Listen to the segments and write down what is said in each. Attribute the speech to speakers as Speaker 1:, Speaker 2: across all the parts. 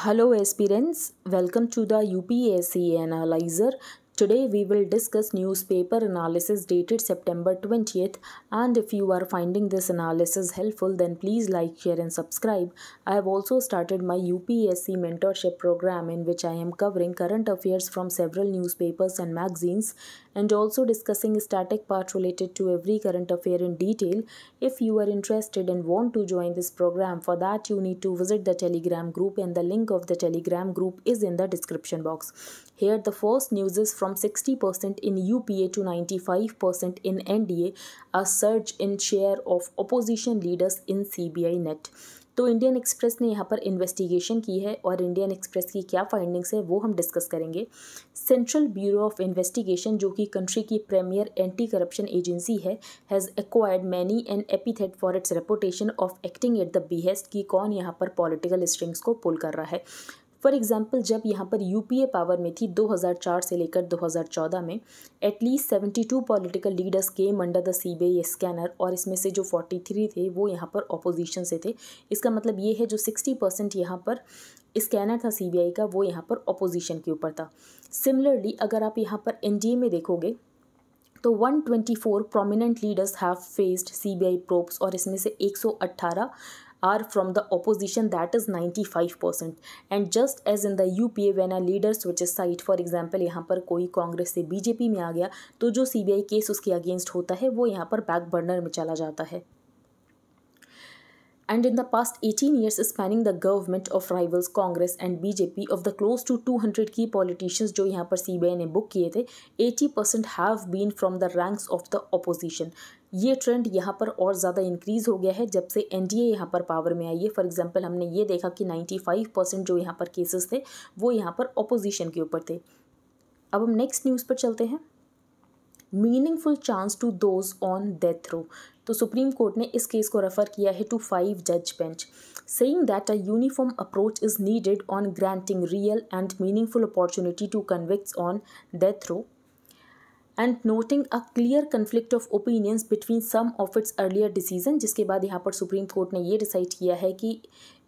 Speaker 1: Hello aspirants welcome to the UPSC analyser Today we will discuss newspaper analysis dated September 20th and if you are finding this analysis helpful then please like, share and subscribe. I have also started my UPSC mentorship program in which I am covering current affairs from several newspapers and magazines and also discussing static part related to every current affair in detail. If you are interested and want to join this program for that you need to visit the telegram group and the link of the telegram group is in the description box. Here the news is from 60% in UPA to 95% in NDA, a surge in share of opposition leaders in CBI net. तो Indian Express ने यहाँ पर investigation की है और Indian Express की क्या findings है वो हम डिस्कस करेंगे सेंट्रल ब्यूरो ऑफ इन्वेस्टिगेशन जो कि कंट्री की प्रीमियर एंटी करप्शन एजेंसी है has acquired many an epithet for its reputation of acting at the behest कि कौन यहाँ पर पॉलिटिकल स्ट्रिंग्स को पुल कर रहा है फॉर एग्ज़ाम्पल जब यहाँ पर यूपीए पावर में थी 2004 से लेकर 2014 में at least 72 political leaders came under the CBI scanner और इसमें से जो 43 थे वो यहाँ पर अपोजिशन से थे इसका मतलब ये है जो 60 परसेंट यहाँ पर स्कैनर था सीबीआई का वो यहाँ पर अपोजिशन के ऊपर था सिमिलरली अगर आप यहाँ पर ए में देखोगे तो 124 prominent leaders have faced C B I probes और इसमें से 118 are from the opposition that is 95% and just as in the UPA when a leader switches side for example यहाँ पर कोई कांग्रेस से बीजेपी में आ गया तो जो सीबीआई केस उसके अगेंस्ट होता है वो यहाँ पर बैक बर्नर में चला जाता है and in the past 18 years spanning the government of rivals Congress and BJP of the close to 200 की politicians जो यहाँ पर CBI ने बुक किए थे 80 percent have been from the ranks of the opposition ये ट्रेंड यहाँ पर और ज़्यादा इंक्रीज़ हो गया है जब से एन डी ए यहाँ पर पावर में आई है फॉर एग्जाम्पल हमने ये देखा कि 95 परसेंट जो यहाँ पर केसेस थे वो यहाँ पर अपोजिशन के ऊपर थे अब हम नेक्स्ट न्यूज़ पर चलते हैं meaningful chance to those on death row तो सुप्रीम कोर्ट ने इस केस को रेफर किया है टू फाइव जज bench saying that a uniform approach is needed on granting real and meaningful opportunity to convicts on death row and noting a clear conflict of opinions between some of its earlier decision जिसके बाद यहाँ पर supreme court ने ये decide किया है कि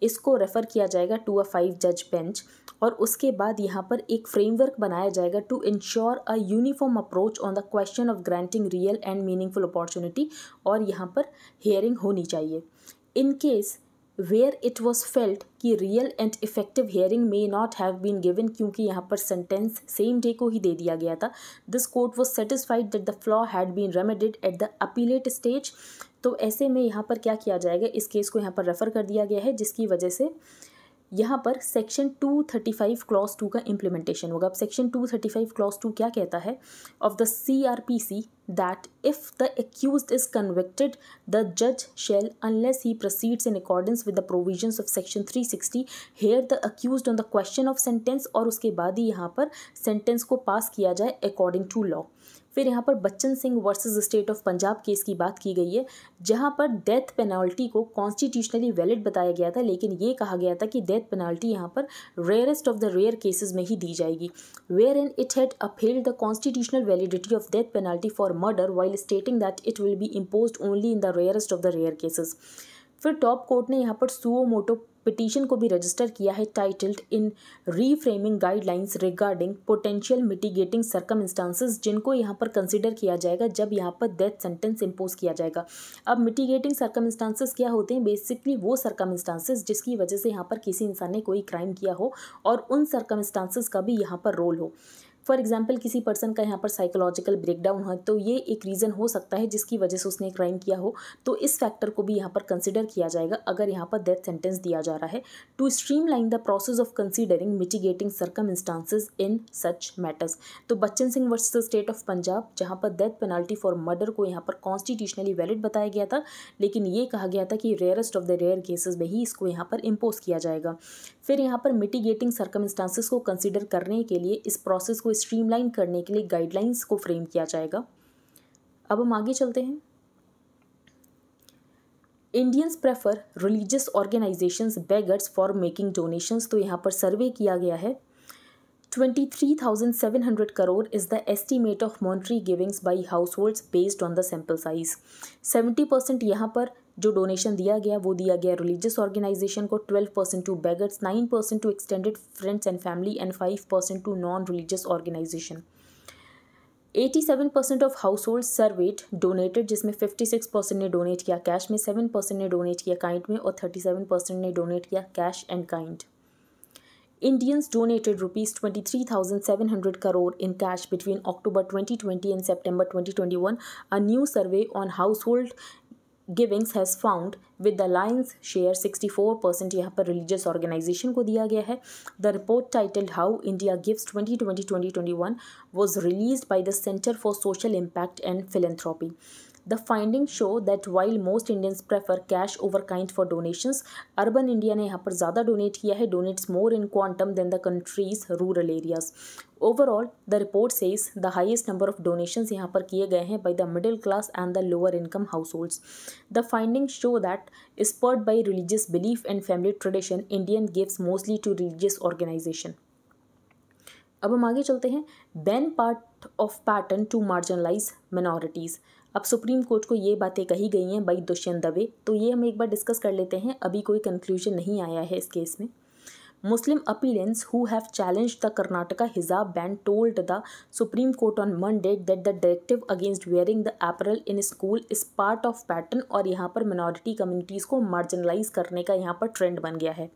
Speaker 1: इसको रेफ़र किया जाएगा टू अ फाइव जज बेंच और उसके बाद यहाँ पर एक फ्रेमवर्क बनाया जाएगा to ensure a uniform approach on the question of granting real and meaningful opportunity और यहाँ पर हियरिंग होनी चाहिए in case where it was felt कि real and effective hearing may not have been given क्योंकि यहाँ पर सेंटेंस सेम डे को ही दे दिया गया था this court was satisfied that the flaw had been remedied at the appellate stage तो ऐसे में यहाँ पर क्या किया जाएगा इस केस को यहाँ पर रेफ़र कर दिया गया है जिसकी वजह से यहाँ पर सेक्शन 235 क्लॉस टू का इम्प्लीमेंटेशन होगा अब सेक्शन 235 क्लॉज टू क्या कहता है of the C R P C that if the accused is convicted the जज shall unless he proceeds in accordance with the provision of section three sixty hear the accused on the question of sentence और उसके बाद ही यहाँ पर sentence को पास किया जाए according to law फिर यहाँ पर Bachan Singh versus State of Punjab case की बात की गई है जहाँ पर डेथ पेनाल्टी को कॉन्स्टिट्यूशनली वैलिड बताया गया था लेकिन ये कहा गया था कि डेथ पेनाल्टी यहाँ पर rarest of the rare cases में ही दी जाएगी where in it had upheld the constitutional validity of death penalty for murder while stating that it will be imposed only in the rarest of the rare cases फिर top court ने यहाँ पर suo motu petition को भी register किया है titled in reframing guidelines regarding potential mitigating circumstances जिनको यहाँ पर कंसिडर किया जाएगा जब यहाँ पर डेथ सेंटेंस इम्पोज किया जाएगा अब मिटिगेटिंग सरकम क्या होते हैं बेसिकली वो सरकम जिसकी वजह से यहाँ पर किसी इंसान ने कोई क्राइम किया हो और उन सरकम का भी यहाँ पर रोल हो फॉर एग्जाम्पल किसी पर्सन का यहाँ पर साइकोलॉजिकल ब्रेकडाउन है तो ये एक रीज़न हो सकता है जिसकी वजह से उसने क्राइम किया हो तो इस फैक्टर को भी यहाँ पर कंसिडर किया जाएगा अगर यहाँ पर डेथ सेंटेंस दिया जा रहा है to streamline the process of considering mitigating circumstances in such matters तो Bachan Singh versus state of Punjab जहाँ पर डेथ पेनाल्टी फॉर मर्डर को यहाँ पर कॉन्स्टिट्यूशनली वैलिड बताया गया था लेकिन ये कहा गया था कि rarest of the rare cases में ही इसको यहाँ पर इम्पोज किया जाएगा फिर यहाँ पर मिटिगेटिंग सरकम को कंसिडर करने के लिए इस प्रोसेस को स्ट्रीमलाइन करने के लिए गाइडलाइंस को फ्रेम किया जाएगा अब हम आगे चलते हैं Indians prefer religious organisations beggars for making donations तो यहाँ पर सर्वे किया गया है twenty three thousand seven hundred crore is the estimate of monetary givings by households based on the sample size seventy percent यहाँ पर जो डोनेशन दिया गया वो दिया गया रिलीजियस ऑर्गेनाइजेशन को twelve percent to beggars nine percent to extended friends and family and five percent to non religious organisation 87 percent of household surveyed donated जिसमें 56 परसेंट ने डोनेट किया कैश में 7 परसेंट ने डोनेट किया kind में और 37 percent ने donate किया cash and kind donated rupees twenty crore in cash between October twenty twenty and October twenty twenty one a new survey on household givings has found with the lines share 64 percent यहाँ पर religious organisation को दिया गया है the report titled how India gives 2020-2021 was released by the Centre for Social Impact and Philanthropy The findings show that while most Indians prefer cash over kind for donations, urban India ne yahan par zyada donate kiya hai donates more in quantum than the country's rural areas. Overall, the report says the highest number of donations yahan par kiye gaye hain by the middle class and the lower income households. The findings show that spurred by religious belief and family tradition, Indian gives mostly to religious organization. अब हम आगे चलते हैं ban part of pattern to marginalise minorities अब Supreme Court को ये बातें कही गई हैं बाई दुष्यंत दवे तो ये हम एक बार डिस्कस कर लेते हैं अभी कोई कंक्लूजन नहीं आया है इस केस में Muslim appellants who have challenged the Karnataka hijab ban told the supreme Court on Monday that the directive against wearing the apparel in school is part of pattern और यहाँ पर मिनोरिटी कम्युनिटीज़ को marginalise करने का यहाँ पर trend बन गया है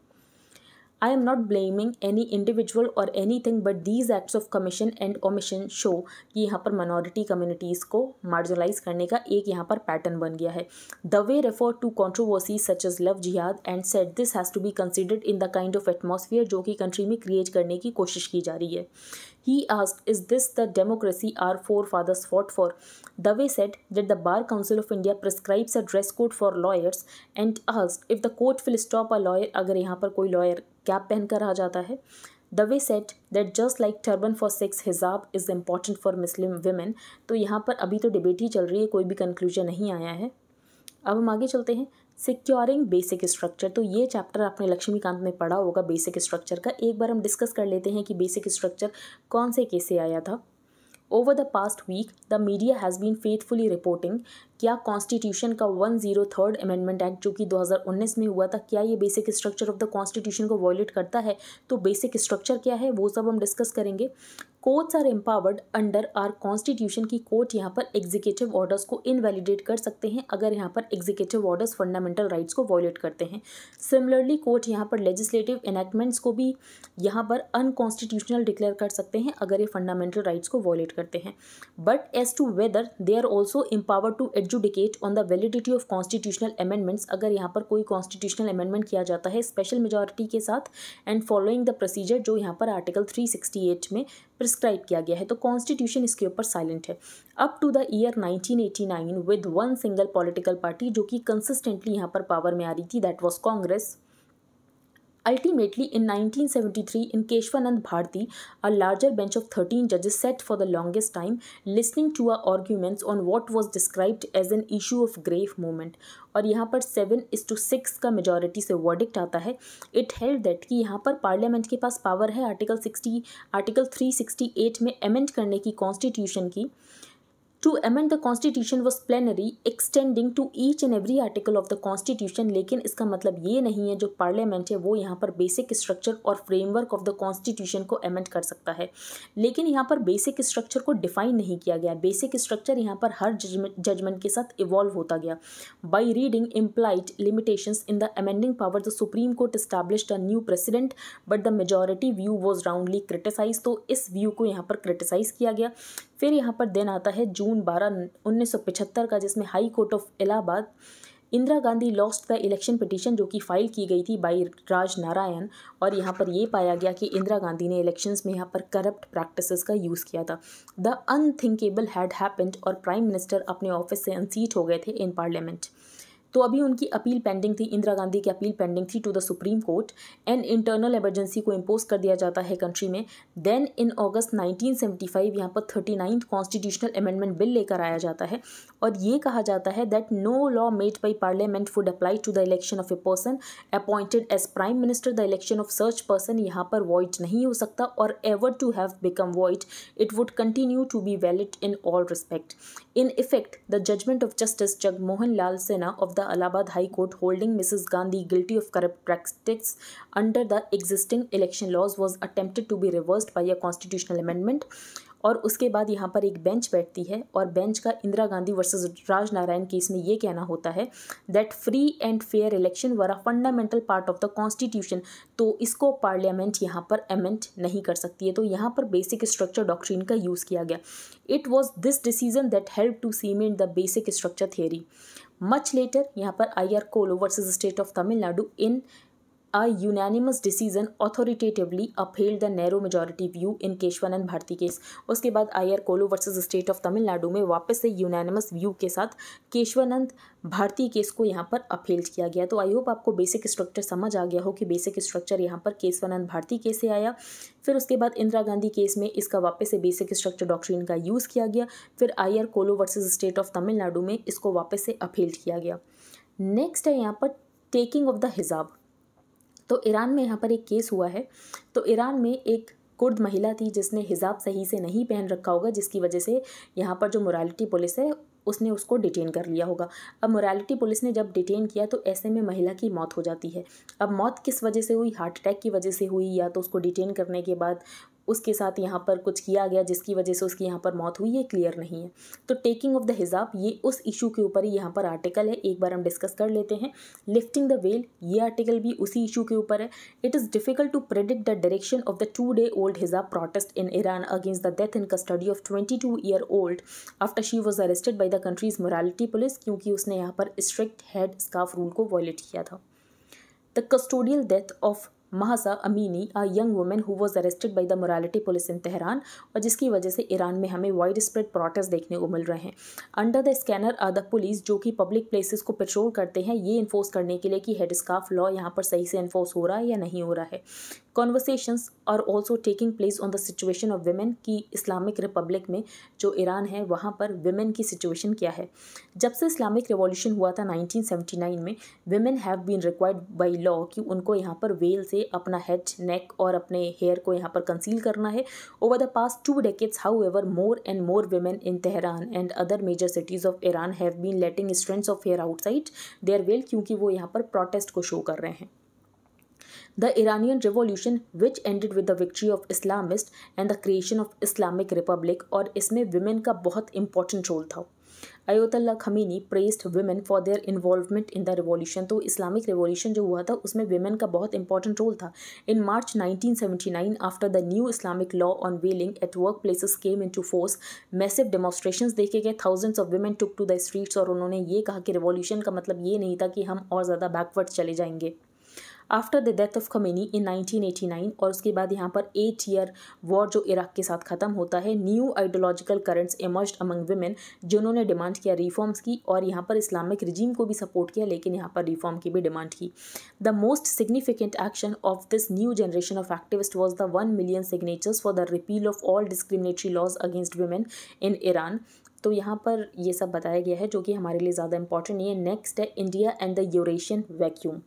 Speaker 1: I am not blaming any individual or anything but these acts of commission and omission show कि यहाँ पर minority communities को marginalize करने का एक यहाँ पर pattern बन गया है The way refer to controversies such as love jihad and said this has to be considered in the kind of atmosphere जो कि country में create करने की कोशिश की जा रही है He asked, Is this the democracy our forefathers fought for? Dave said that the Bar Council of India prescribes a dress code for lawyers and asked if the court will stop a lawyer अगर यहाँ पर कोई lawyer cap पहनकर आ जाता है the way set that just like turban for Sikhs hijab is important for Muslim women तो यहाँ पर अभी तो डिबेट ही चल रही है कोई भी कंक्लूजन नहीं आया है अब हम आगे चलते हैं सिक्योरिंग बेसिक स्ट्रक्चर तो ये चैप्टर आपने लक्ष्मीकांत में पढ़ा होगा बेसिक स्ट्रक्चर का एक बार हम डिस्कस कर लेते हैं कि बेसिक स्ट्रक्चर कौन से केस से आया था over the past week the media has been faithfully reporting क्या कॉन्स्टिट्यूशन का one zero third amendment act जो कि 2019 में हुआ था क्या ये basic structure of the constitution को वॉयलेट करता है तो बेसिक स्ट्रक्चर क्या है वो सब हम डिस्कस करेंगे courts are empowered under our constitution की कोर्ट यहाँ पर एग्जीक्यूटिव ऑर्डर्स को इनवैलिडेट कर सकते हैं अगर यहाँ पर एग्जीक्यूटिव ऑर्डर्स फंडामेंटल राइट्स को वॉयलेट करते हैं सिमिलरली कोर्ट यहाँ पर लेजिस्लेटिव इनैक्टमेंट्स को भी यहाँ पर अनकॉन्स्टिट्यूशनल डिक्लेयर कर सकते हैं अगर ये फंडामेंटल राइट्स को वॉयलेट करते हैं but as to whether they are also empowered to adjudicate on the validity of constitutional amendments अगर यहाँ पर कोई कॉन्स्टिट्यूशनल अमेंडमेंट किया जाता है स्पेशल मेजॉरिटी के साथ एंड फॉलोइंग द प्रोसीजर जो यहाँ पर आर्टिकल 368 में प्रिस्क्राइब किया गया है तो कॉन्स्टिट्यूशन इसके ऊपर साइलेंट है up to the year 1989 with one single political party जो कि कंसिस्टेंटली यहाँ पर पावर में आ रही थी that was Congress Ultimately, in 1973, in Keshwanand Bharti, a larger bench of 13 judges sat for the longest time, listening to our arguments on what was described as an issue of grave moment. और यहाँ पर seven is to six का majority से verdict आता है it held that कि यहाँ पर पार्लियामेंट के पास पावर है article sixty article three sixty eight में अमेंड करने की कॉन्स्टिट्यूशन की to amend the constitution was plenary extending to each and every article of the constitution लेकिन इसका मतलब ये नहीं है जो पार्लियामेंट है वो यहाँ पर बेसिक स्ट्रक्चर और फ्रेमवर्क ऑफ द कॉन्स्टिट्यूशन को अमेंड कर सकता है लेकिन यहाँ पर बेसिक स्ट्रक्चर को डिफाइन नहीं किया गया बेसिक स्ट्रक्चर यहाँ पर हर जजमेंट के साथ इवॉल्व होता गया by reading implied limitation in the amending power the supreme Court establish a new precedent but the majority view was roundly criticise तो इस व्यू को यहाँ पर क्रिटिसाइज किया गया फिर यहाँ पर दिन आता है जून बारह उन्नीस का जिसमें High Court of Allahabad Indira Gandhi lost the election petition जो कि फाइल की गई थी बाई राज नारायण और यहाँ पर ये पाया गया कि इंदिरा गांधी ने इलेक्शंस में यहाँ पर करप्ट प्रैक्टिसेस का यूज़ किया था द अनथिंकेबल हैड हैपेंड और प्राइम मिनिस्टर अपने ऑफिस से अनसीट हो गए थे इन पार्लियामेंट तो अभी उनकी अपील पेंडिंग थी इंदिरा गांधी की अपील पेंडिंग थी to the supreme Court and internal emergency को इम्पोज कर दिया जाता है कंट्री में देन इन अगस्त 1975 यहाँ पर thirty ninth constitutional amendment bill लेकर आया जाता है और ये कहा जाता है that no law made by parliament would apply to the election of a person appointed as prime minister the election of सर्च पर्सन यहाँ पर वॉइड नहीं हो सकता और ever to have become void it would continue to be valid in all respect In effect, the judgment of Justice Jagmohan Lal Sena of the Allahabad High Court holding Mrs. Gandhi guilty of corrupt practices under the existing election laws was attempted to be reversed by a constitutional amendment और उसके बाद यहाँ पर एक bench बैठती है और bench का इंदिरा गांधी वर्सेस राज नारायण केस में ये कहना होता है that free and fair election were a fundamental part of the constitution तो इसको पार्लियामेंट यहाँ पर अमेंट नहीं कर सकती है तो यहाँ पर बेसिक स्ट्रक्चर डॉक्ट्रीन का यूज़ किया गया it was this decision that help to cement the basic structure theory much later यहाँ पर I R Coelho versus state of Tamil Nadu in A unanimous decision authoritatively upheld the narrow majority view in Kesavananda Bharati case उसके बाद I R Coelho versus state of Tamil Nadu में वापस से unanimous view के साथ Keshavananda Bharati case को यहाँ पर अपहेल्ड किया गया तो आई होप आपको बेसिक स्ट्रक्चर समझ आ गया हो कि बेसिक स्ट्रक्चर यहाँ पर केशवानंद भारती केस से आया फिर उसके बाद इंदिरा गांधी केस में इसका वापस से बेसिक स्ट्रक्चर डॉक्ट्रिन का यूज़ किया गया फिर I R Coelho versus state of Tamil Nadu में इसको वापस से अपहेल्ड किया गया नेक्स्ट है यहाँ पर टेकिंग ऑफ द हिजाब तो ईरान में यहाँ पर एक केस हुआ है तो ईरान में एक कुर्द महिला थी जिसने हिजाब सही से नहीं पहन रखा होगा जिसकी वजह से यहाँ पर जो मोरालिटी पुलिस है उसने उसको डिटेन कर लिया होगा अब मोरालिटी पुलिस ने जब डिटेन किया तो ऐसे में महिला की मौत हो जाती है अब मौत किस वजह से हुई हार्ट अटैक की वजह से हुई या तो उसको डिटेन करने के बाद उसके साथ यहाँ पर कुछ किया गया जिसकी वजह से उसकी यहाँ पर मौत हुई ये क्लियर नहीं है तो टेकिंग ऑफ द हिजाब ये उस इशू के ऊपर ही यहाँ पर आर्टिकल है एक बार हम डिस्कस कर लेते हैं लिफ्टिंग द वेल ये आर्टिकल भी उसी इशू के ऊपर है it is difficult to predict the direction of the two day old hijab protest in Iran against the death in custody of twenty two year old after she was arrested by the country's morality police क्योंकि उसने यहाँ पर strict head scarf rule को violate किया था the custodial death of Mahsa Amini a young women who was arrested by the morality police in Tehran और जिसकी वजह से ईरान में हमें वाइड स्प्रेड प्रोटेस्ट देखने को मिल रहे हैं under the scanner are the police जो कि पब्लिक प्लेसेस को पेट्रोल करते हैं ये इन्फोर्स करने के लिए कि हेड स्काफ लॉ यहाँ पर सही से इन्फोर्स हो रहा है या नहीं हो रहा है conversations are also taking place on the situation of women की इस्लामिक रिपब्लिक में जो ईरान है वहाँ पर वेमेन की सिचुएशन क्या है जब से इस्लामिक रिवॉल्यूशन हुआ था 1979 में women have been required by law कि उनको यहाँ पर वेल से अपना हेड नेक और अपने हेयर को यहाँ पर कंसील करना है over the past two decades however more and more women in Tehran and other major cities of Iran have been letting strands of hair outside their veil क्योंकि वो यहाँ पर प्रोटेस्ट को शो कर रहे हैं the Iranian revolution which ended with the victory of Islamist and the creation of Islamic Republic और इसमें वुमेन का बहुत इंपॉर्टेंट रोल था Ayatollah Khomeini pressed women for their involvement in the revolution तो इस्लामिक रिवॉल्यूशन जो हुआ था उसमें वुमेन का बहुत इंपॉर्टेंट रोल था in March 1979 after the new Islamic law on veiling at work places came into force massive demonstration देखे गए thousands of women took to the streets और उन्होंने ये कहा कि रिवॉल्यूशन का मतलब ये नहीं था कि हम और ज़्यादा बैकवर्ड चले जाएंगे after the death of Khamenei in 1989 और उसके बाद यहाँ पर एट ईयर वॉर जो इराक के साथ ख़त्म होता है new ideological currents emerge among women जिन्होंने डिमांड किया रिफॉर्म्स की और यहाँ पर इस्लामिक रिजीम को भी सपोर्ट किया लेकिन यहाँ पर रिफॉर्म की भी डिमांड की the most significant action of this new generation of activist was the one million signatures for the repeal of all discriminatory laws against women in Iran तो यहाँ पर ये सब बताया गया है जो कि हमारे लिए ज़्यादा इंपॉर्टेंट नहीं है नेक्स्ट है India and the Eurasian vacuum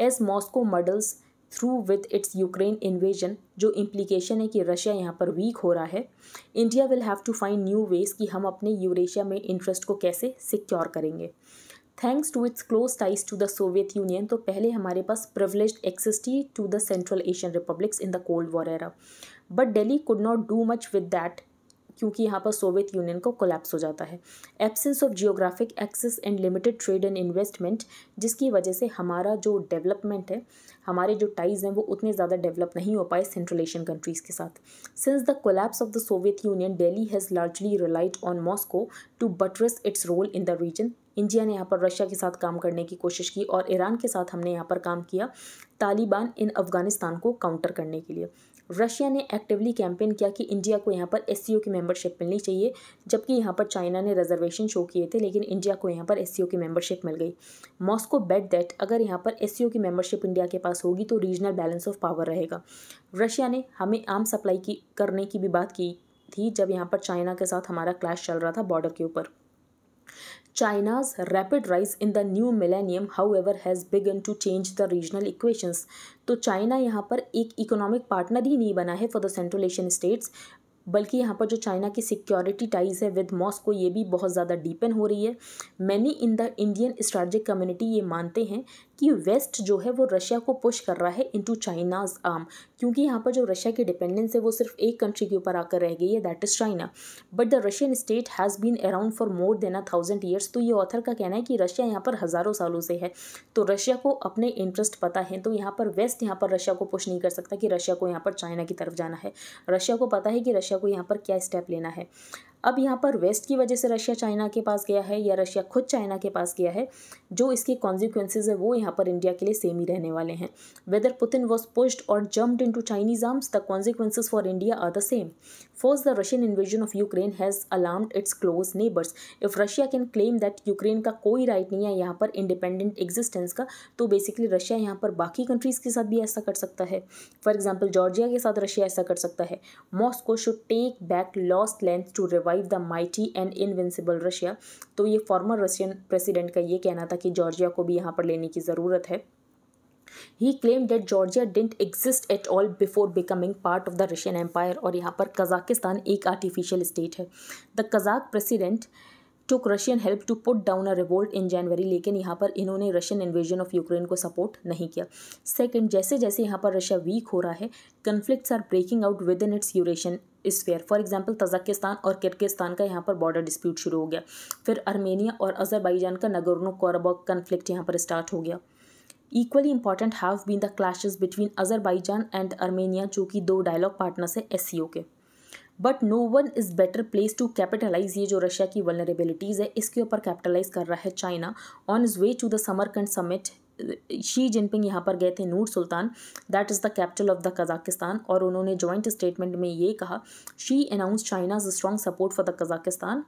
Speaker 1: as Moscow muddles through with its Ukraine invasion जो इम्प्लीकेशन है कि रशिया यहाँ पर वीक हो रहा है India will have to find new ways कि हम अपने यूरेशिया में इंटरेस्ट को कैसे सिक्योर करेंगे thanks to its close ties to the Soviet Union तो पहले हमारे पास प्रिवलेज एक्सेस थी to the central Asian republics in the cold war era but Delhi could not do much with that क्योंकि यहाँ पर सोवियत यूनियन को कोलैप्स हो जाता है absence of geographic access and limited trade and investment जिसकी वजह से हमारा जो डेवलपमेंट है हमारे जो टाइज हैं वो उतने ज़्यादा डेवलप नहीं हो पाए सेंट्रल एशियन कंट्रीज़ के साथ since the collapse of the Soviet Union Delhi has largely relied on Moscow to buttress its role in the region India ने यहाँ पर रशिया के साथ काम करने की कोशिश की और ईरान के साथ हमने यहाँ पर काम किया तालिबान इन अफ़गानिस्तान को काउंटर करने के लिए रशिया ने एक्टिवली कैंपेन किया कि इंडिया को यहाँ पर एस की मेंबरशिप मिलनी चाहिए जबकि यहाँ पर चाइना ने रिजर्वेशन शो किए थे लेकिन इंडिया को यहाँ पर एस की मेंबरशिप मिल गई मॉस्को बेट दैट अगर यहाँ पर एस की मेंबरशिप इंडिया के पास होगी तो रीजनल बैलेंस ऑफ पावर रहेगा रशिया ने हमें आम सप्लाई की करने की भी बात की थी जब यहाँ पर चाइना के साथ हमारा क्लैश चल रहा था बॉर्डर के ऊपर China's rapid rise in the new millennium, however, has begun to change the regional equations. तो चाइना यहाँ पर एक इकोनॉमिक पार्टनर ही नहीं बना है for the central Asian states बल्कि यहाँ पर जो चाइना की सिक्योरिटी टाइज है विद मॉस्को ये भी बहुत ज़्यादा डीपन हो रही है many in the Indian strategic community ये मानते हैं कि वेस्ट जो है वो रशिया को पुश कर रहा है इनटू चाइनाज आर्म क्योंकि यहाँ पर जो रशिया की डिपेंडेंस है वो सिर्फ एक कंट्री के ऊपर आकर रह गई है that is China but the Russian state has been around for more than a thousand years तो ये ऑथर का कहना है कि रशिया यहाँ पर हज़ारों सालों से है तो रशिया को अपने इंटरेस्ट पता है तो यहाँ पर वेस्ट यहाँ पर रशिया को पुश नहीं कर सकता कि रशिया को यहाँ पर चाइना की तरफ जाना है रशिया को पता है कि रशिया को यहाँ पर क्या स्टेप लेना है अब यहाँ पर वेस्ट की वजह से रशिया चाइना के पास गया है या रशिया खुद चाइना के पास गया है जो इसके कॉन्सिक्वेंसेज है वो यहाँ पर इंडिया के लिए सेम ही रहने वाले हैं whether Putin was pushed or jumped into Chinese arms the consequences for India are the same First, the Russian invasion of Ukraine has alarmed its close neighbours if Russia can claim that Ukraine का कोई right नहीं है यहाँ पर independent existence का तो basically Russia यहाँ पर बाकी कंट्रीज़ के साथ भी ऐसा कर सकता है फॉर एग्जाम्पल जॉर्जिया के साथ रशिया ऐसा कर सकता है Moscow should take back lost land to revive the mighty and invincible Russia तो ये फॉर्मर रशियन प्रेसिडेंट का ये कहना था कि जॉर्जिया को भी यहाँ पर लेने की ज़रूरत है ही claim that Georgia didn't exist at all before becoming part of the Russian empire और यहाँ पर कजाकिस्तान एक आर्टिफिशियल स्टेट है the Kazakh president took Russian help to put down a revolt in January लेकिन यहाँ पर इन्होंने रशियन इन्वेजन ऑफ यूक्रेन को सपोर्ट नहीं किया सेकेंड जैसे जैसे यहाँ पर रशिया वीक हो रहा है conflicts are breaking out within its Eurasian sphere for example Tajikistan और किर्गिस्तान का यहाँ पर बॉर्डर डिस्प्यूट शुरू हो गया फिर आर्मेनिया और अजरबाईजान का नगोर्नो कोरबॉक कन्फ्लिक्ट यहाँ पर स्टार्ट हो गया equally important have been the clashes between Azerbaijan and Armenia जो कि दो डायलॉग पार्टनर्स हैं S K but no one is better place to capitalize ये जो रशिया की वलनरेबिलिटीज़ है इसके ऊपर कैपिटलाइज कर रहा है China on its way to the Samarkand summit Xi Jinping यहाँ पर गए थे Nur Sultan that is the capital of the Kazakhstan और उन्होंने जॉइंट स्टेटमेंट में ये कहा Xi announce China's strong support for the Kazakhstan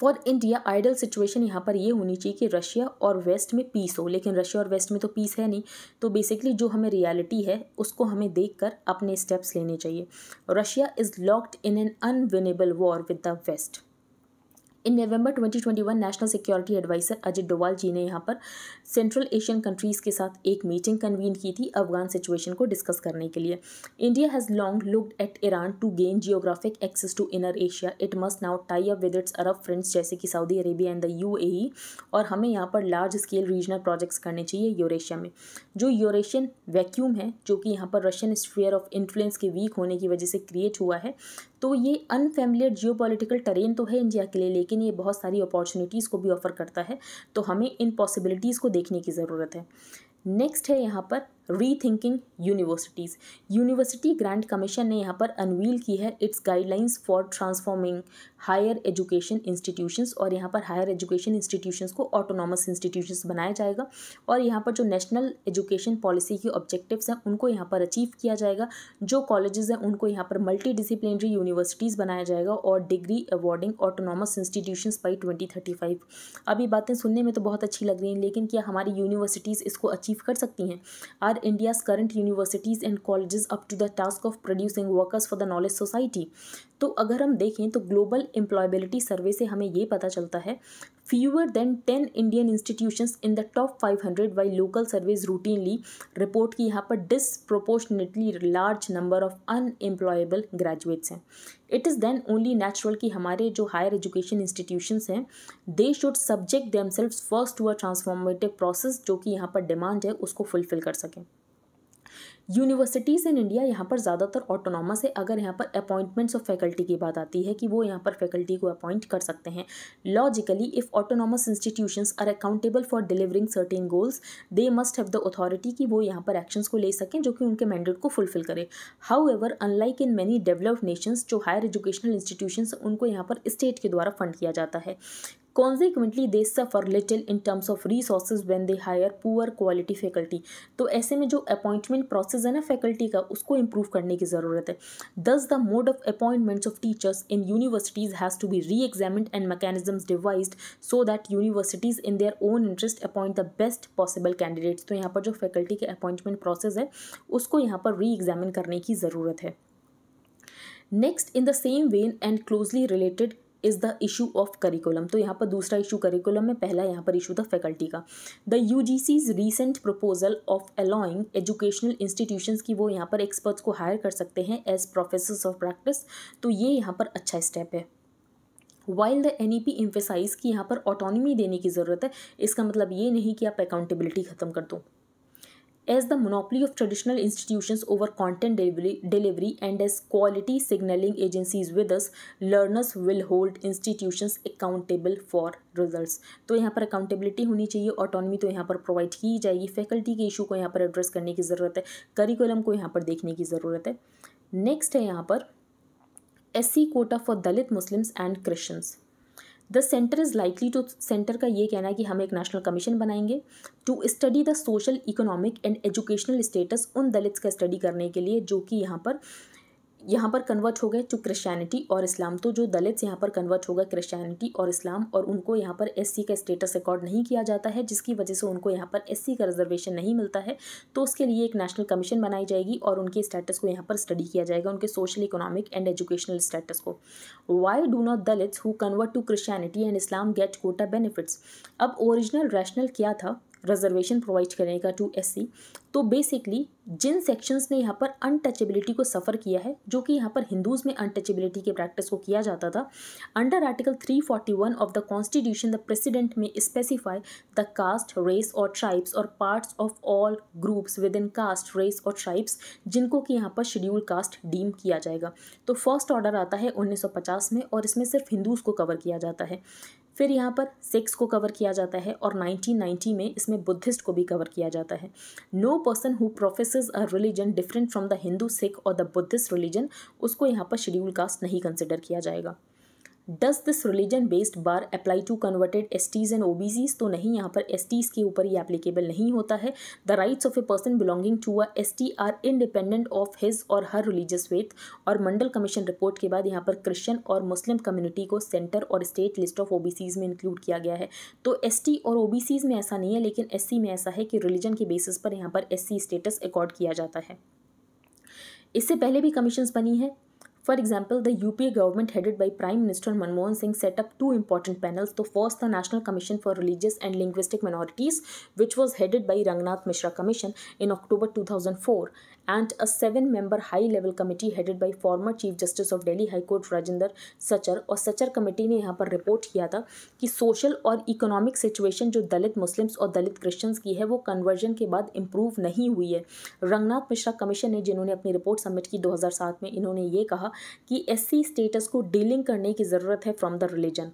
Speaker 1: for India ideal situation यहाँ पर ये होनी चाहिए कि रशिया और वेस्ट में पीस हो लेकिन रशिया और वेस्ट में तो पीस है नहीं तो बेसिकली जो हमें रियलिटी है उसको हमें देख कर अपने स्टेप्स लेने चाहिए Russia is locked in an unwinnable war with the West in November 2021 national security adviser Ajay Doval ji ने यहाँ पर सेंट्रल एशियन कंट्रीज़ के साथ एक मीटिंग कन्वीन की थी अफगान सिचुएशन को डिस्कस करने के लिए India has long looked at Iran to gain geographic access to inner Asia it must now tie up with its Arab friends जैसे कि Saudi Arabia and the U और हमें यहाँ पर लार्ज स्केल रीजनल प्रोजेक्ट्स करने चाहिए Eurasia में जो यूरेशियन वैक्यूम है जो कि यहाँ पर रशियन स्फीयर ऑफ इन्फ्लुएंस के वीक होने की वजह से क्रिएट हुआ है तो ये अनफेमिलियर जियोपॉलिटिकल टेरेन तो है इंडिया के लिए लेकिन ये बहुत सारी अपॉर्चुनिटीज़ को भी ऑफर करता है तो हमें इन पॉसिबिलिटीज़ को देखने की ज़रूरत है नेक्स्ट है यहाँ पर rethinking universities University Grants Commission ने यहाँ पर अनवील की है its guidelines for transforming higher education institutions और यहाँ पर हायर एजुकेशन इंस्टीट्यूशंस को ऑटोनॉमस इंस्टीट्यूशंस बनाया जाएगा और यहाँ पर जो नेशनल एजुकेशन पॉलिसी के ऑब्जेक्टिव्स हैं उनको यहाँ पर अचीव किया जाएगा जो कॉलेजेस हैं उनको यहाँ पर मल्टी डिसिप्लिनरी यूनिवर्सिटीज़ बनाया जाएगा और degree awarding autonomous institutions by twenty thirty five अभी बातें सुनने में तो बहुत अच्छी लग रही हैं लेकिन क्या हमारी यूनिवर्सिटीज़ इसको अचीव कर सकती हैं are are India's current universities and colleges up to the task of producing workers for the knowledge society तो अगर हम देखें तो ग्लोबल एम्प्लॉयबिलिटी सर्वे से हमें ये पता चलता है fewer than 10 Indian institutions in the top 500 while local surveys routinely report ki yahan par disproportionately large number of unemployable graduates hain it is then only natural ki hamare jo higher education institutions hain they should subject themselves first to a transformative process jo ki yahan par demand hai usko fulfill kar saken universities in India यहाँ पर ज़्यादातर autonomous है अगर यहाँ पर appointments of faculty की बात आती है कि वो यहाँ पर फैकल्टी को अपॉइंट कर सकते हैं logically if autonomous institutions are accountable for delivering certain goals they must have the authority कि वो यहाँ पर एक्शंस को ले सकें जो कि उनके मैंडेट को फुलफिल करें however unlike in many developed nations जो हायर एजुकेशनल इंस्टीट्यूशंस उनको यहाँ पर स्टेट के द्वारा फंड किया जाता है consequently they suffer little in terms of resource when they hire poor quality faculty तो ऐसे में जो अपॉइंटमेंट प्रोसेस है ना फैकल्टी का उसको इम्प्रूव करने की ज़रूरत है thus the mode of appointments of teachers in universities has to be reexamined and mechanisms devised so that universities in their own interest appoint the best possible candidates तो यहाँ पर जो फैकल्टी के appointment process है उसको यहाँ पर री एग्जामिन करने की ज़रूरत है next in the same vein and closely related is the issue of curriculum तो यहाँ पर दूसरा इशू करिकुलम में पहला यहाँ पर इशू था फैकल्टी का the U G C's recent proposal of allowing educational institution की वो यहाँ पर एक्सपर्ट्स को हायर कर सकते हैं एज प्रोफेसर ऑफ प्रैक्टिस तो ये यहाँ पर अच्छा स्टेप है while the N E P emphasise की यहाँ पर ऑटोनमी देने की ज़रूरत है इसका मतलब ये नहीं कि आप अकाउंटेबिलिटी ख़त्म कर दो as the monopoly of traditional institutions over content delivery, delivery and as quality signaling agencies with us learners will hold institutions accountable for results तो यहाँ पर अकाउंटेबिलिटी होनी चाहिए ऑटोनमी तो यहाँ पर प्रोवाइड की जाएगी फैकल्टी के इशू को यहाँ पर एड्रेस करने की ज़रूरत है करिकुलम को यहाँ पर देखने की ज़रूरत है नेक्स्ट है यहाँ पर S quota for Dalit Muslims and Christians the centre is likely to centre का ये कहना है कि हम एक नेशनल कमीशन बनाएंगे to study the social economic and educational status उन दलित्स का स्टडी करने के लिए जो कि यहाँ पर यहाँ पर कन्वर्ट हो गए टू क्रिश्चियनिटी और इस्लाम तो जो दलित्स यहाँ पर कन्वर्ट हो गए क्रिश्चियनिटी और इस्लाम और उनको यहाँ पर एससी का स्टेटस रिकॉर्ड नहीं किया जाता है जिसकी वजह से उनको यहाँ पर एससी का रिजर्वेशन नहीं मिलता है तो उसके लिए एक नेशनल कमीशन बनाई जाएगी और उनके स्टेटस को यहाँ पर स्टडी किया जाएगा उनके social economic and educational status को why do not Dalits who convert to Christianity and Islam get quota benefits अब ओरिजिनल रैशनल क्या था रिजर्वेशन प्रोवाइड करेगा टू एस तो बेसिकली जिन सेक्शंस ने यहाँ पर अनटचेबिलिटी को सफ़र किया है जो कि यहाँ पर हिंदूज़ में अनटचेबिलिटी के प्रैक्टिस को किया जाता था under article 341 of the constitution the president में specify the caste race or tribes or parts of all groups within caste race or tribes जिनको कि यहाँ पर शेड्यूल कास्ट डीम किया जाएगा तो फर्स्ट ऑर्डर आता है उन्नीस में और इसमें सिर्फ हिंदूज़ को कवर किया जाता है फिर यहाँ पर सेक्स को कवर किया जाता है और 1990 में इसमें बुद्धिस्ट को भी कवर किया जाता है no person who profess a religion different from the Hindu Sikh or the Buddhist religion उसको यहाँ पर शेड्यूल कास्ट नहीं कंसिडर किया जाएगा does this religion based bar apply to converted S Ts and O B Cs तो नहीं यहाँ पर एस टीज के ऊपर ये एप्लीकेबल नहीं होता है the rights of a person belonging to a S T are independent of his or her religious faith और मंडल कमीशन रिपोर्ट के बाद यहाँ पर क्रिश्चन और मुस्लिम कम्युनिटी को सेंटर और state list of O B Cs में इंक्लूड किया गया है तो एस टी और ओ बी सीज में ऐसा नहीं है लेकिन एस सी में ऐसा है कि रिलीजन के बेसिस पर यहाँ पर एस सी स्टेटस अकॉर्ड किया जाता है इससे पहले भी कमीशन बनी है For example, the UPA government headed by Prime Minister Manmohan Singh set up two important panels. The first, the National Commission for Religious and Linguistic Minorities, which was headed by Rangnath Mishra Commission in October 2004, and a seven member high level committee headed by former chief justice of Delhi high court Rajendra Sachar और Sachar committee ने यहाँ पर report किया था कि social और economic situation जो दलित Muslims और दलित क्रिश्चियंस की है वो कन्वर्जन के बाद इम्प्रूव नहीं हुई है रंगनाथ मिश्रा कमीशन ने जिन्होंने अपनी रिपोर्ट सबमिट की 2007 में इन्होंने ये कहा कि एससी स्टेटस को डीलिंग करने की ज़रूरत है from the religion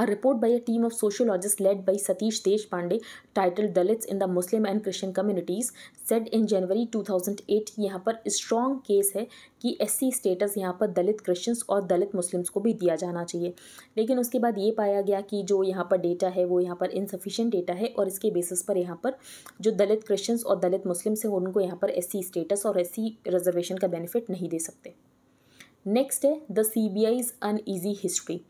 Speaker 1: A report by a team of sociologists led by Satish Deshpande titled Dalits in the Muslim and Christian Communities said in January 2008 यहाँ पर strong case है कि एस सी स्टेटस यहाँ पर दलित क्रिश्चियंस और दलित Muslims को भी दिया जाना चाहिए लेकिन उसके बाद ये पाया गया कि जो यहाँ पर डेटा है वो यहाँ पर इनसफिशेंट डेटा है और इसके बेसिस पर यहाँ पर जो दलित क्रिश्चियंस और दलित मुस्लिम्स हैं उनको यहाँ पर एस स्टेटस और एस रिजर्वेशन का बेनिफिट नहीं दे सकते नेक्स्ट है the C B I's uneasy history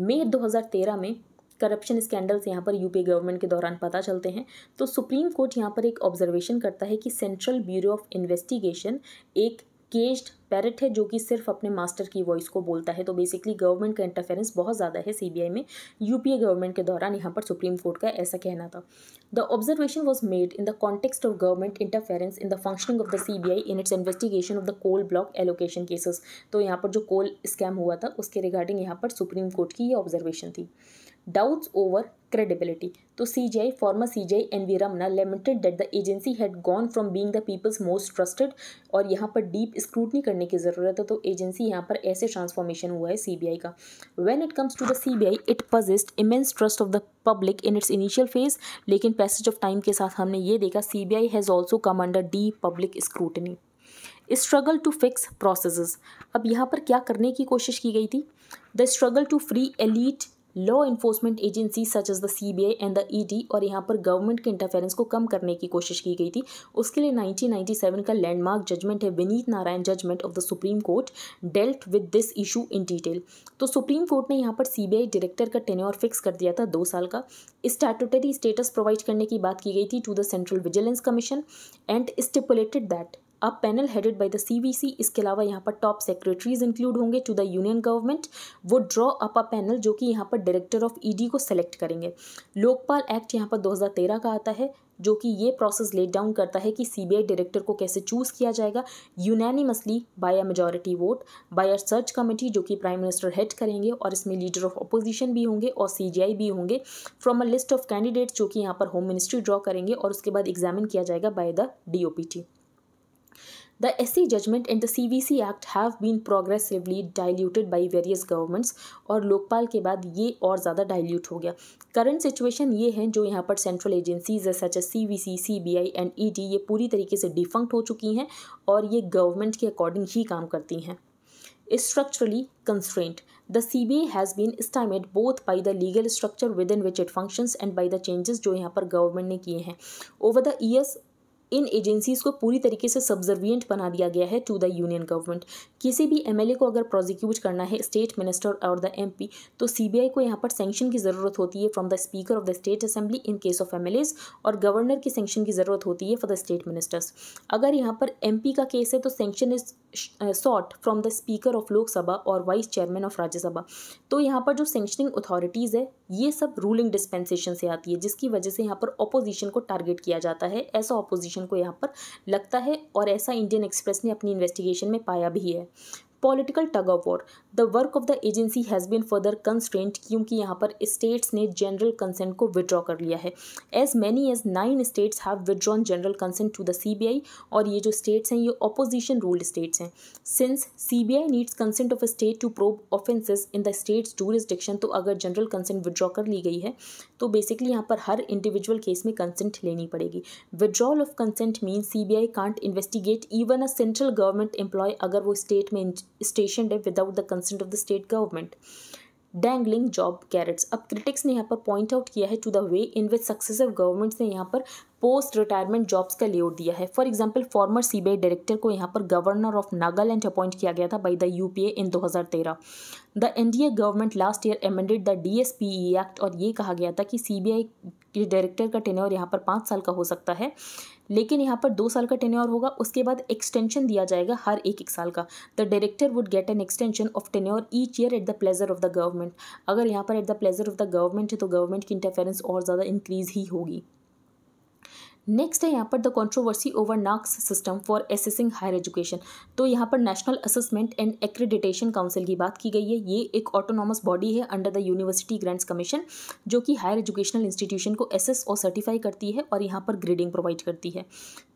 Speaker 1: May 2013 में करप्शन स्कैंडल्स यहाँ पर यूपी गवर्नमेंट के दौरान पता चलते हैं तो सुप्रीम कोर्ट यहाँ पर एक ऑब्जर्वेशन करता है कि सेंट्रल ब्यूरो ऑफ इन्वेस्टिगेशन एक केस्ड पैरट है जो कि सिर्फ अपने मास्टर की वॉइस को बोलता है तो बेसिकली गवर्नमेंट का इंटरफेरेंस बहुत ज़्यादा है सीबीआई में यूपीए गवर्नमेंट के दौरान यहाँ पर सुप्रीम कोर्ट का ऐसा कहना था the observation was made in the context of government interference in the functioning of the CBI in its investigation of the coal block allocation cases तो यहाँ पर जो कोल स्कैम हुआ था उसके रिगार्डिंग यहाँ पर सुप्रीम कोर्ट की ये ऑब्जर्वेशन थी डाउट्स ओवर क्रेडिबिलिटी तो C J I former C J I N V Ramana lamented that the agency had gone from being the people's most trusted और यहाँ पर डीप स्क्रूटनी करने की जरूरत है तो एजेंसी यहाँ पर ऐसे ट्रांसफॉर्मेशन हुआ है सी बी आई का when it comes to the C B I it possessed immense trust of the public in its initial phase लेकिन पैसेज ऑफ टाइम के साथ हमने ये देखा C B I has also come under deep public scrutiny struggle to fix process अब यहाँ पर क्या करने की कोशिश की गई थी the struggle to free elite law enforcement agency such as the I and the E D और यहाँ पर गवर्नमेंट के इंटरफेरेंस को कम करने की कोशिश की गई थी उसके लिए 1997 का लैंडमार्क जजमेंट है Vineet Narayan judgment of the supreme court dealt with this issue in detail तो सुप्रीम कोर्ट ने यहाँ पर सी बी आई डायरेक्टर का टेन्योर फिक्स कर दिया था दो साल का स्टैटूटरी स्टेटस प्रोवाइड करने की बात की गई थी to the central vigilance commission and stipulated that a panel headed by the CVC इसके अलावा यहाँ पर टॉप सेक्रेटरीज इंक्लूड होंगे टू द यूनियन गवर्नमेंट वो ड्रॉ अप अ पैनल जो कि यहाँ पर डायरेक्टर ऑफ ईडी को सेलेक्ट करेंगे लोकपाल एक्ट यहाँ पर 2013 का आता है जो कि ये प्रोसेस लेट डाउन करता है कि सीबीआई डायरेक्टर को कैसे चूज़ किया जाएगा unanimously by a majority vote by a search committee जो कि प्राइम मिनिस्टर हेड करेंगे और इसमें लीडर ऑफ अपोजिशन भी होंगे और सीजीआई भी होंगे from a list of candidates जो कि यहाँ पर होम मिनिस्ट्री ड्रॉ करेंगे और उसके बाद एग्जामिन किया जाएगा by the D The SC judgment and the CVC Act have been progressively diluted by various governments और लोकपाल के बाद ये और ज़्यादा dilute हो गया Current situation ये है जो यहाँ पर central agencies such such as CVC, CBI and ED I and E D ये पूरी तरीके से डिफंक्ट हो चुकी हैं और ये गवर्नमेंट के अकॉर्डिंग ही काम करती हैं structurally constrained. The CBA has been stymied both by the legal structure within which it functions and by the changes jo yahan par government ne kiye hain Over the years, इन agencies को पूरी तरीके से सब्जर्वियंट बना दिया गया है to the union government किसी भी एमएलए को अगर प्रोजिक्यूट करना है स्टेट मिनिस्टर और द एमपी तो सीबीआई को यहाँ पर सेंक्शन की ज़रूरत होती है from the speaker of the state assembly in case of M और गवर्नर की सेंक्शन की ज़रूरत होती है फॉर द स्टेट मिनिस्टर्स अगर यहाँ पर एम का केस है तो sanction is sought from the speaker of Lok Sabha और वाइस चेयरमैन ऑफ राज्यसभा तो यहाँ पर जो सेंक्शनिंग अथॉरिटीज़ है ये सब रूलिंग डिस्पेंसेशन से आती है जिसकी वजह से यहाँ पर ऑपोजिशन को टारगेट किया जाता है ऐसा ऑपोजिशन को यहाँ पर लगता है और ऐसा इंडियन एक्सप्रेस ने अपनी इन्वेस्टिगेशन में पाया भी है political tug of war the work of the agency has been further constraint क्योंकि यहाँ पर स्टेट्स ने जनरल कंसेंट को विड्रॉ कर लिया है as many as nine states have withdrawn general consent to the C B I और ये जो स्टेट्स हैं ये अपोजिशन रूल्ड स्टेट्स हैं since C B I needs consent of state to probe offences in the states restriction तो अगर general consent withdraw कर ली गई है तो बेसिकली यहाँ पर हर इंडिविजुअल केस में कंसेंट लेनी पड़ेगी withdrawal of consent mean C B I can't investigate even a central government employ अगर वो स्टेट में स्टेशन है without the consent of the state government dangling job carrots अब क्रिटिक्स ने यहाँ पर पॉइंट आउट किया है to the way in which successive governments ने यहाँ पर पोस्ट रिटायरमेंट जॉब्स का लेआउट दिया है for example farmer CBI director को यहाँ पर गवर्नर ऑफ नागालैंड अपॉइंट किया गया था by the UPA in 2013 the A government last year amended the DSPE act और ये कहा गया था कि सीबीआई के डायरेक्टर का टेन्योर यहाँ पर पाँच साल का हो सकता है लेकिन यहाँ पर दो साल का टेन्योर होगा उसके बाद एक्सटेंशन दिया जाएगा हर एक एक साल का the director would get an extension of tenure each year at the pleasure of the government अगर यहाँ पर at the pleasure of the government है तो गवर्नमेंट की इंटरफेरेंस और ज़्यादा इंक्रीज ही होगी नेक्स्ट है यहाँ पर the controversy over NAAC's system for assessing higher education तो यहाँ पर national assessment and accreditation council की बात की गई है ये एक ऑटोनॉमस बॉडी है under the university grants commission जो कि हायर एजुकेशनल इंस्टीट्यूशन को एसेस और सर्टिफाई करती है और यहाँ पर ग्रेडिंग प्रोवाइड करती है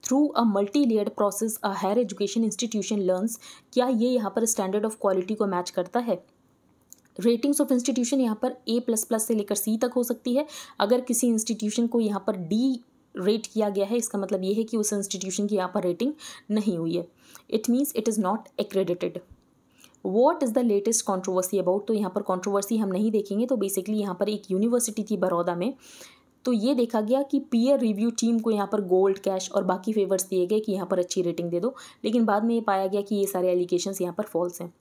Speaker 1: through a multi layered process a higher education institution learns क्या ये यहाँ पर स्टैंडर्ड ऑफ क्वालिटी को मैच करता है रेटिंग्स ऑफ इंस्टीट्यूशन यहाँ पर ए प्लस प्लस से लेकर सी तक हो सकती है अगर किसी इंस्टीट्यूशन को यहाँ पर डी रेट किया गया है इसका मतलब ये है कि उस इंस्टीट्यूशन की यहाँ पर रेटिंग नहीं हुई है it means it is not accredited what is the latest controversy about तो यहाँ पर कॉन्ट्रोवर्सी हम नहीं देखेंगे तो बेसिकली यहाँ पर एक यूनिवर्सिटी थी बड़ौदा में तो ये देखा गया कि पीयर रिव्यू टीम को यहाँ पर गोल्ड कैश और बाकी फेवर्स दिए गए कि यहाँ पर अच्छी रेटिंग दे दो लेकिन बाद में ये पाया गया कि ये सारे एलिगेशंस यहाँ पर फॉल्स हैं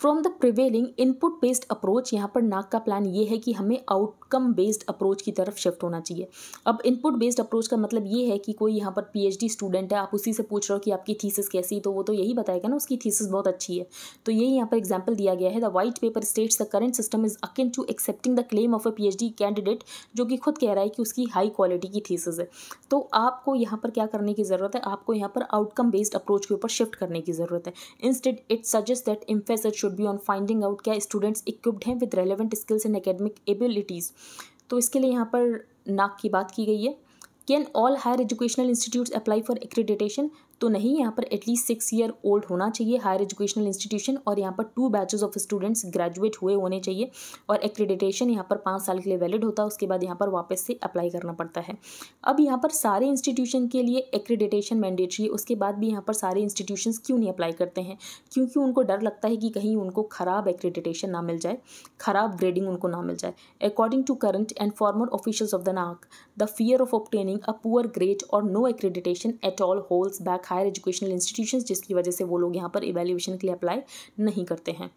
Speaker 1: from the prevailing input based approach यहाँ पर नाक का प्लान ये है कि हमें आउट आउटकम बेस्ड अप्रोच की तरफ शिफ्ट होना चाहिए अब इनपुट बेस्ड अप्रोच का मतलब ये है कि कोई यहाँ पर पीएचडी स्टूडेंट है आप उसी से पूछ रहे हो कि आपकी थीसिस कैसी तो वो तो यही बताएगा ना उसकी थीसिस बहुत अच्छी है तो यही यहाँ पर एग्जाम्पल दिया गया है the white paper states the current system is akin to accepting the claim of a P candidate जो कि खुद कह रहा है कि उसकी हाई क्वालिटी की थीसिस है तो आपको यहाँ पर क्या करने की ज़रूरत है आपको यहाँ पर आउटकम बेस्ड अप्रोच के ऊपर शिफ्ट करने की ज़रूरत है instead it suggest that emphasis should be on finding out क्या स्टूडेंट्स इक्विप्ड हैं with relevant skills and academic abilities तो इसके लिए यहाँ पर नाक की बात की गई है can all higher educational institutes apply for accreditation तो नहीं यहाँ पर एटलीस्ट सिक्स ईयर ओल्ड होना चाहिए हायर एजुकेशनल इंस्टीट्यूशन और यहाँ पर two batches of students graduate हुए होने चाहिए और एक्रेडिटेशन यहाँ पर पाँच साल के लिए वैलिड होता है उसके बाद यहाँ पर वापस से अप्लाई करना पड़ता है अब यहाँ पर सारे इंस्टीट्यूशन के लिए एक्रेडिटेशन मैंडेटरी है उसके बाद भी यहाँ पर सारे इंस्टीट्यूशन क्यों नहीं अप्लाई करते हैं क्योंकि उनको डर लगता है कि कहीं उनको ख़राब एक्रेडिटेशन ना मिल जाए ख़राब ग्रेडिंग उनको ना मिल जाए according to current and former officials of the NAAC the fear of obtaining a poor grade or no accreditation at all holds back higher educational institution जिसकी वजह से वो लोग यहाँ पर इवेल्यूशन के लिए अप्लाई नहीं करते हैं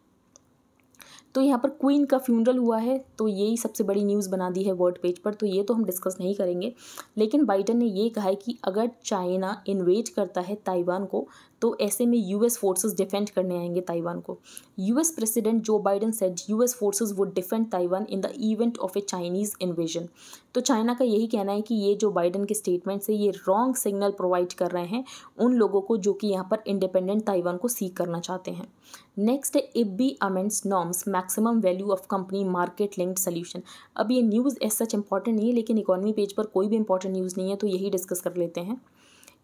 Speaker 1: तो यहाँ पर क्वीन का फ्यूनरल हुआ है तो यही सबसे बड़ी न्यूज़ बना दी है वर्ल्ड पेज पर तो ये तो हम डिस्कस नहीं करेंगे लेकिन बाइडन ने ये कहा है कि अगर चाइना इन्वेट करता है ताइवान को तो ऐसे में यूएस फोर्सेस डिफेंड करने आएंगे ताइवान को US president Joe Biden said US forces would defend Taiwan in the event of a Chinese invasion तो चाइना का यही कहना है कि ये जो बाइडन के स्टेटमेंट से ये रॉन्ग सिग्नल प्रोवाइड कर रहे हैं उन लोगों को जो कि यहाँ पर इंडिपेंडेंट ताइवान को सीख करना चाहते हैं नेक्स्ट है B amends norms maximum value of company market linked solution अब ये न्यूज़ एज सच इंपॉर्टेंट नहीं है लेकिन इकोनॉमी पेज पर कोई भी इंपॉर्टेंट न्यूज़ नहीं है तो यही डिस्कस कर लेते हैं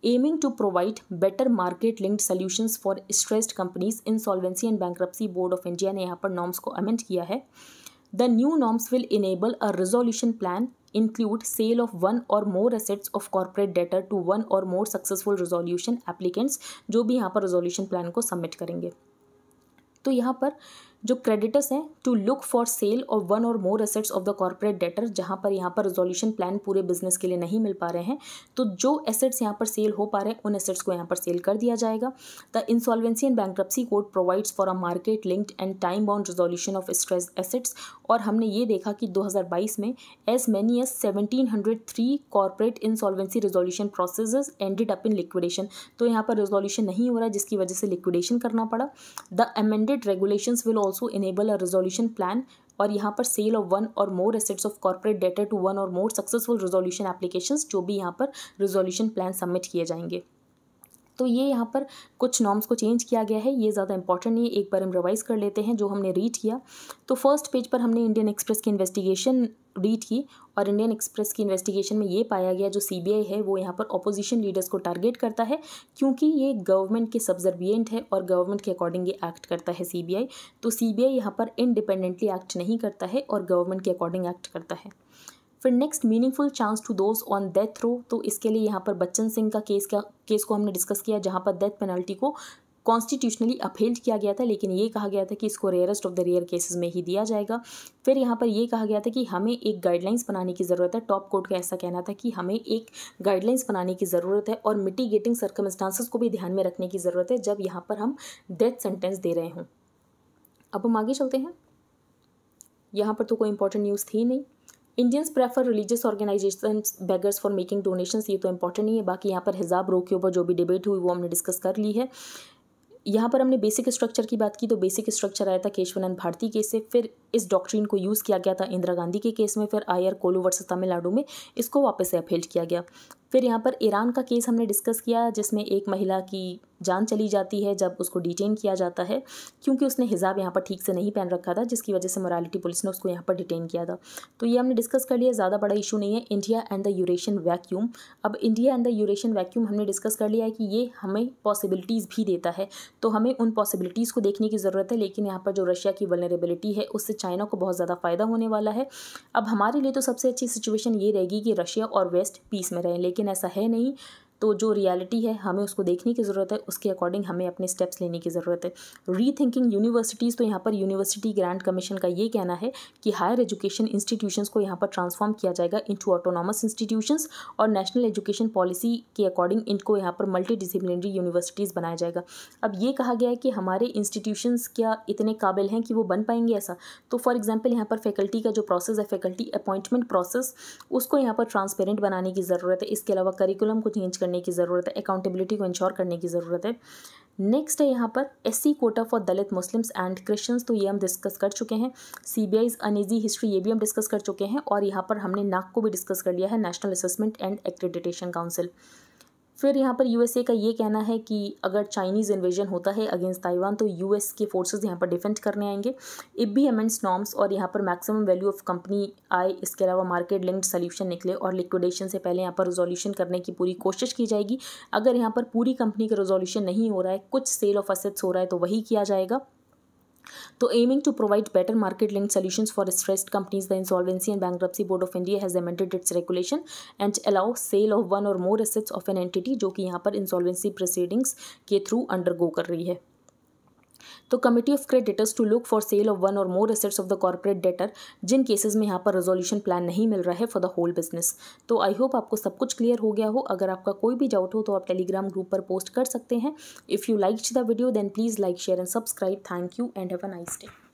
Speaker 1: aiming to provide better market linked solutions for stressed companies insolvency and bankruptcy board of india ने यहाँ पर norms को amend किया है the new norms will enable a resolution plan include sale of one or more assets of corporate debtor to one or more successful resolution applicants जो भी यहाँ पर resolution plan को submit करेंगे तो यहाँ पर जो क्रेडिटर्स हैं to look for sale or one or more assets of the corporate debtor जहाँ पर यहाँ पर रेजोल्यूशन प्लान पूरे बिजनेस के लिए नहीं मिल पा रहे हैं तो जो एसेट्स यहाँ पर सेल हो पा रहे हैं उन एसेट्स को यहाँ पर सेल कर दिया जाएगा the insolvency and bankruptcy code provides for a market linked and time bound resolution of stress assets और हमने ये देखा कि 2022 में as many as three corporate insolvency resolution process ended up in liquidation तो यहाँ पर रिजोल्यूशन नहीं हो रहा जिसकी वजह से लिक्विडेशन करना पड़ा the amended regulation will also also enable a resolution plan और यहाँ पर cell of one or more assets of corporate debtor to one or more successful resolution applications जो भी यहाँ पर रेजोल्यूशन प्लान सबमिट किए जाएंगे तो ये यहाँ पर कुछ नॉर्म्स को चेंज किया गया है ये ज़्यादा इंपॉर्टेंट नहीं है एक बार हम रिवाइज़ कर लेते हैं जो हमने रीड किया तो फर्स्ट पेज पर हमने इंडियन एक्सप्रेस की इन्वेस्टिगेशन रीड की और इंडियन एक्सप्रेस की इन्वेस्टिगेशन में ये पाया गया जो सीबीआई है वो यहाँ पर अपोजिशन लीडर्स को टारगेट करता है क्योंकि ये गवर्नमेंट के सब्जर्वियंट है और गवर्नमेंट के अकॉर्डिंग ये एक्ट करता है सीबीआई तो सीबीआई यहाँ पर इंडिपेंडेंटली एक्ट नहीं करता है और गवर्नमेंट के अकॉर्डिंग एक्ट करता है फिर next meaningful chance to those on death row तो इसके लिए यहाँ पर बच्चन सिंह का केस का केस को हमने डिस्कस किया जहाँ पर डेथ पेनल्टी को कॉन्स्टिट्यूशनली अपहेल्ड किया गया था लेकिन ये कहा गया था कि इसको rarest of the rare cases में ही दिया जाएगा फिर यहाँ पर ये कहा गया था कि हमें एक गाइडलाइंस बनाने की ज़रूरत है टॉप कोर्ट का ऐसा कहना था कि हमें एक गाइडलाइंस बनाने की ज़रूरत है और मिटिगेटिंग सर्कमस्टांसिस को भी ध्यान में रखने की ज़रूरत है जब यहाँ पर हम डेथ सेंटेंस दे रहे हों अब हम आगे चलते हैं यहाँ पर तो कोई इंपॉर्टेंट न्यूज़ थी नहीं Indians prefer religious organisation beggars for making donations ये तो इंपॉर्टेंट नहीं है बाकी यहाँ पर हिजाब रोक के ऊपर जो भी डिबेट हुई वो हमने डिस्कस कर ली है यहाँ पर हमने बेसिक स्ट्रक्चर की बात की तो बेसिक स्ट्रक्चर आया था केशवानंद भारती केस से फिर इस डॉक्ट्रीन को यूज़ किया गया था इंदिरा गांधी के केस में फिर I R Coelho versus Tamil Nadu में इसको वापस अपहेल्ड किया गया फिर यहाँ पर ईरान का केस हमने डिस्कस किया जिसमें एक महिला की जान चली जाती है जब उसको डिटेन किया जाता है क्योंकि उसने हिजाब यहाँ पर ठीक से नहीं पहन रखा था जिसकी वजह से मोरालिटी पुलिस ने उसको यहाँ पर डिटेन किया था तो ये हमने डिस्कस कर लिया ज़्यादा बड़ा इशू नहीं है India and the Eurasian vacuum अब India and the Eurasian vacuum हमने डिस्कस कर लिया है कि ये हमें पॉसिबिलिटीज़ भी देता है तो हमें उन पॉसिबिलिटीज़ को देखने की ज़रूरत है लेकिन यहाँ पर जो रशिया की वलनरेबिलिटी है उससे चाइना को बहुत ज़्यादा फ़ायदा होने वाला है अब हमारे लिए तो सबसे अच्छी सिचुएशन ये रहेगी कि रशिया और वेस्ट पीस में रहें लेकिन ऐसा है नहीं तो जो रियलिटी है हमें उसको देखने की ज़रूरत है उसके अकॉर्डिंग हमें अपने स्टेप्स लेने की ज़रूरत है रीथिंकिंग यूनिवर्सिटीज़ तो यहाँ पर यूनिवर्सिटी ग्रांट कमीशन का ये कहना है कि हायर एजुकेशन इंस्टीट्यूशंस को यहाँ पर ट्रांसफॉर्म किया जाएगा इंटू ऑटोनॉमस इंस्टीट्यूशंस और नेशनल एजुकेशन पॉलिसी के अकॉर्डिंग इनको यहाँ पर मल्टी डिसिप्लिनरी यूनिवर्सिटीज़ बनाया जाएगा अब ये कहा गया है कि हमारे इंस्टीट्यूशनस क्या इतने काबिल हैं कि वो बन पाएंगे ऐसा तो फॉर एग्जाम्पल यहाँ पर फैकल्टी का जो प्रोसेस है फैकल्टी अपॉइंटमेंट प्रोसेस उसको यहाँ पर ट्रांसपेरेंट बनाने की ज़रूरत है इसके अलावा करिकुलम को चेंज करने की ज़रूरत है अकाउंटेबिलिटी को इंश्योर करने की ज़रूरत है नेक्स्ट है यहाँ पर S C quota for Dalit Muslims and Christians तो ये हम डिस्कस कर चुके हैं C B I's uneasy history ये भी हम डिस्कस कर चुके हैं और यहाँ पर हमने नाक को भी डिस्कस कर लिया है national assessment and accreditation council फिर यहाँ पर यूएसए का ये कहना है कि अगर चाइनीज़ इन्वेजन होता है अगेंस्ट ताइवान तो यूएस के फोर्सेस यहाँ पर डिफेंड करने आएंगे इब्बी एमेंट्स नॉर्म्स और यहाँ पर मैक्सिमम वैल्यू ऑफ कंपनी आए इसके अलावा मार्केट लिंक्ड सोल्यूशन निकले और लिक्विडेशन से पहले यहाँ पर रिजोल्यूशन करने की पूरी कोशिश की जाएगी अगर यहाँ पर पूरी कंपनी का रिजोल्यूशन नहीं हो रहा है कुछ सेल ऑफ असेट्स हो रहा है तो वही किया जाएगा तो aiming to provide better market link solution for stressed companies the insolvency and bankruptcy board of India has amended its regulation and allow sale of one or more assets of an entity जो कि यहाँ पर insolvency proceedings के through undergo कर रही है तो committee of creditors to look for sale of one or more assets of the corporate debtor जिन केसेस में यहाँ पर रेजोल्यूशन प्लान नहीं मिल रहा है फॉर द होल बिजनेस तो आई होप आपको सब कुछ क्लियर हो गया हो अगर आपका कोई भी डाउट हो तो आप टेलीग्राम ग्रुप पर पोस्ट कर सकते हैं if you like the video then please like share and subscribe thank you and have a nice day